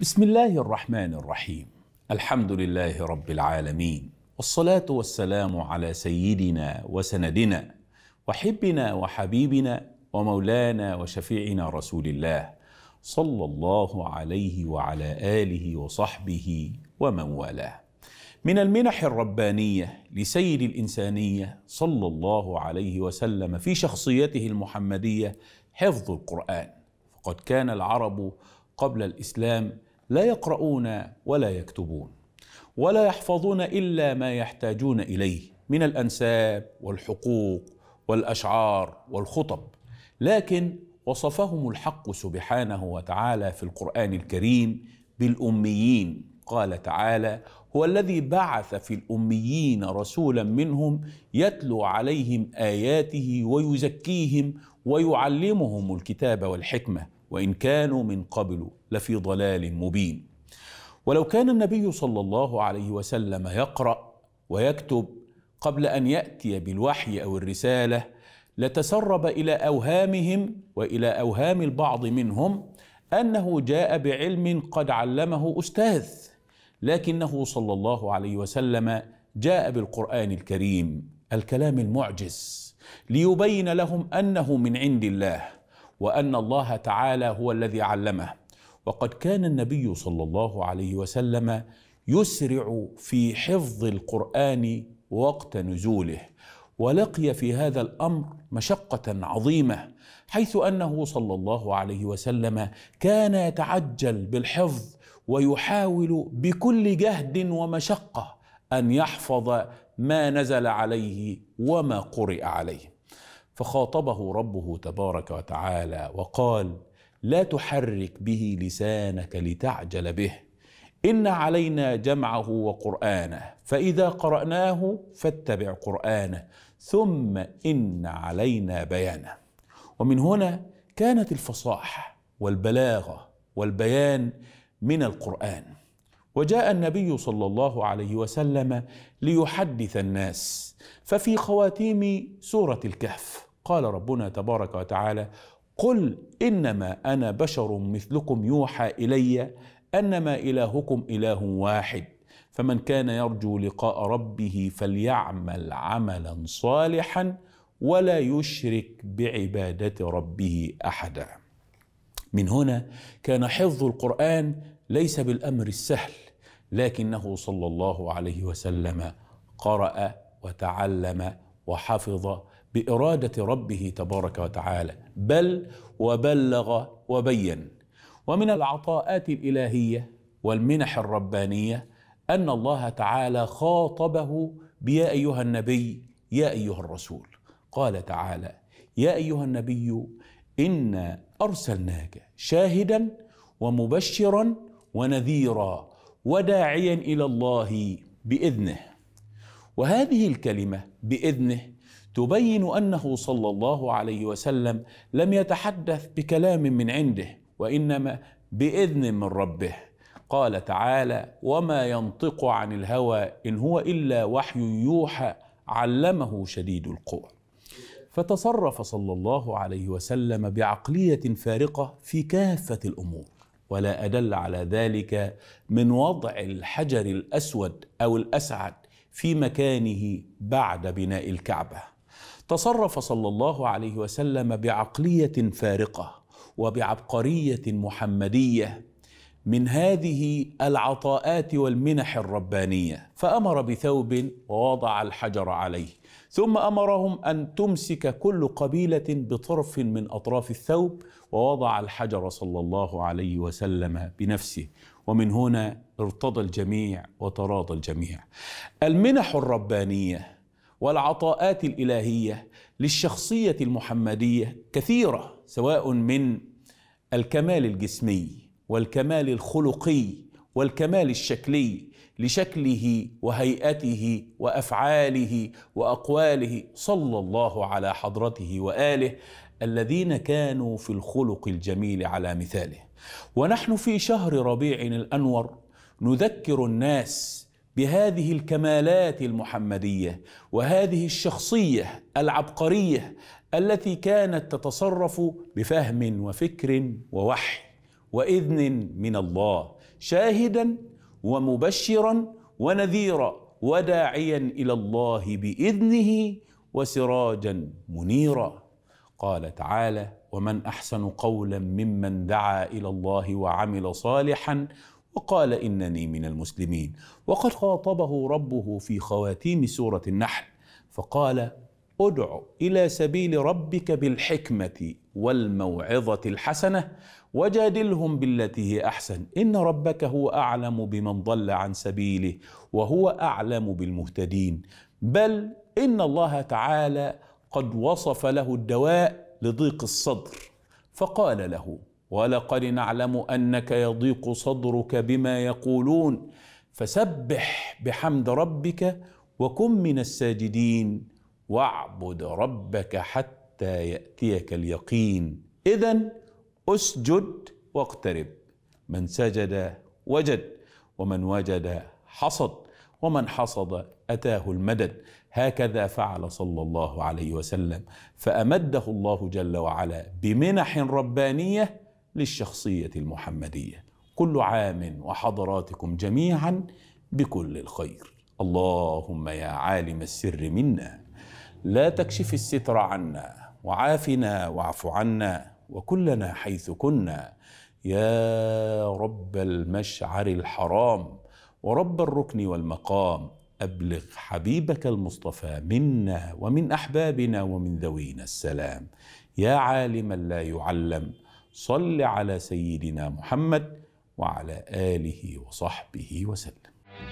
بسم الله الرحمن الرحيم الحمد لله رب العالمين والصلاه والسلام على سيدنا وسندنا وحبنا وحبيبنا ومولانا وشفيعنا رسول الله صلى الله عليه وعلى اله وصحبه ومن والاه من المنح الربانيه لسيد الانسانيه صلى الله عليه وسلم في شخصيته المحمديه حفظ القران فقد كان العرب قبل الاسلام لا يقرؤون ولا يكتبون ولا يحفظون الا ما يحتاجون اليه من الانساب والحقوق والاشعار والخطب لكن وصفهم الحق سبحانه وتعالى في القران الكريم بالاميين قال تعالى هو الذي بعث في الاميين رسولا منهم يتلو عليهم اياته ويزكيهم ويعلمهم الكتاب والحكمه وان كانوا من قبل لفي ضلال مبين ولو كان النبي صلى الله عليه وسلم يقرا ويكتب قبل ان ياتي بالوحي او الرساله لتسرب الى اوهامهم والى اوهام البعض منهم انه جاء بعلم قد علمه استاذ لكنه صلى الله عليه وسلم جاء بالقران الكريم الكلام المعجز ليبين لهم انه من عند الله وان الله تعالى هو الذي علمه وقد كان النبي صلى الله عليه وسلم يسرع في حفظ القران وقت نزوله ولقي في هذا الامر مشقه عظيمه حيث انه صلى الله عليه وسلم كان يتعجل بالحفظ ويحاول بكل جهد ومشقه ان يحفظ ما نزل عليه وما قرئ عليه فخاطبه ربه تبارك وتعالى وقال لا تحرك به لسانك لتعجل به ان علينا جمعه وقرانه فاذا قراناه فاتبع قرانه ثم ان علينا بيانه ومن هنا كانت الفصاحه والبلاغه والبيان من القران وجاء النبي صلى الله عليه وسلم ليحدث الناس ففي خواتيم سوره الكهف قال ربنا تبارك وتعالى قل انما انا بشر مثلكم يوحى الي انما الهكم اله واحد فمن كان يرجو لقاء ربه فليعمل عملا صالحا ولا يشرك بعباده ربه احدا من هنا كان حفظ القران ليس بالامر السهل لكنه صلى الله عليه وسلم قرا وتعلم وحفظ باراده ربه تبارك وتعالى بل وبلغ وبين ومن العطاءات الالهيه والمنح الربانيه ان الله تعالى خاطبه بيا ايها النبي يا ايها الرسول قال تعالى يا ايها النبي انا ارسلناك شاهدا ومبشرا ونذيرا وداعيا الى الله باذنه وهذه الكلمه باذنه تبين انه صلى الله عليه وسلم لم يتحدث بكلام من عنده وانما باذن من ربه قال تعالى وما ينطق عن الهوى ان هو الا وحي يوحى علمه شديد القوى فتصرف صلى الله عليه وسلم بعقليه فارقه في كافه الامور ولا ادل على ذلك من وضع الحجر الاسود او الاسعد في مكانه بعد بناء الكعبه تصرف صلى الله عليه وسلم بعقليه فارقه وبعبقريه محمديه من هذه العطاءات والمنح الربانيه فامر بثوب ووضع الحجر عليه ثم امرهم ان تمسك كل قبيله بطرف من اطراف الثوب ووضع الحجر صلى الله عليه وسلم بنفسه ومن هنا ارتضى الجميع وتراضى الجميع المنح الربانيه والعطاءات الالهيه للشخصيه المحمديه كثيره سواء من الكمال الجسمي والكمال الخلقي والكمال الشكلي لشكله وهيئته وافعاله واقواله صلى الله على حضرته واله الذين كانوا في الخلق الجميل على مثاله ونحن في شهر ربيع الانور نذكر الناس بهذه الكمالات المحمديه وهذه الشخصيه العبقريه التي كانت تتصرف بفهم وفكر ووحي واذن من الله شاهدا ومبشرا ونذيرا وداعيا الى الله باذنه وسراجا منيرا قال تعالى ومن احسن قولا ممن دعا الى الله وعمل صالحا وقال انني من المسلمين وقد خاطبه ربه في خواتيم سوره النحل فقال ادع الى سبيل ربك بالحكمه والموعظه الحسنه وجادلهم بالتي هي احسن ان ربك هو اعلم بمن ضل عن سبيله وهو اعلم بالمهتدين بل ان الله تعالى قد وصف له الدواء لضيق الصدر فقال له ولقد نعلم انك يضيق صدرك بما يقولون فسبح بحمد ربك وكن من الساجدين واعبد ربك حتى ياتيك اليقين اذا اسجد واقترب من سجد وجد ومن وجد حصد ومن حصد اتاه المدد هكذا فعل صلى الله عليه وسلم فامده الله جل وعلا بمنح ربانيه للشخصية المحمدية كل عام وحضراتكم جميعا بكل الخير اللهم يا عالم السر منا لا تكشف الستر عنا وعافنا واعف عنا وكلنا حيث كنا يا رب المشعر الحرام ورب الركن والمقام أبلغ حبيبك المصطفى منا ومن أحبابنا ومن ذوينا السلام يا عالما لا يعلم صل على سيدنا محمد وعلى آله وصحبه وسلم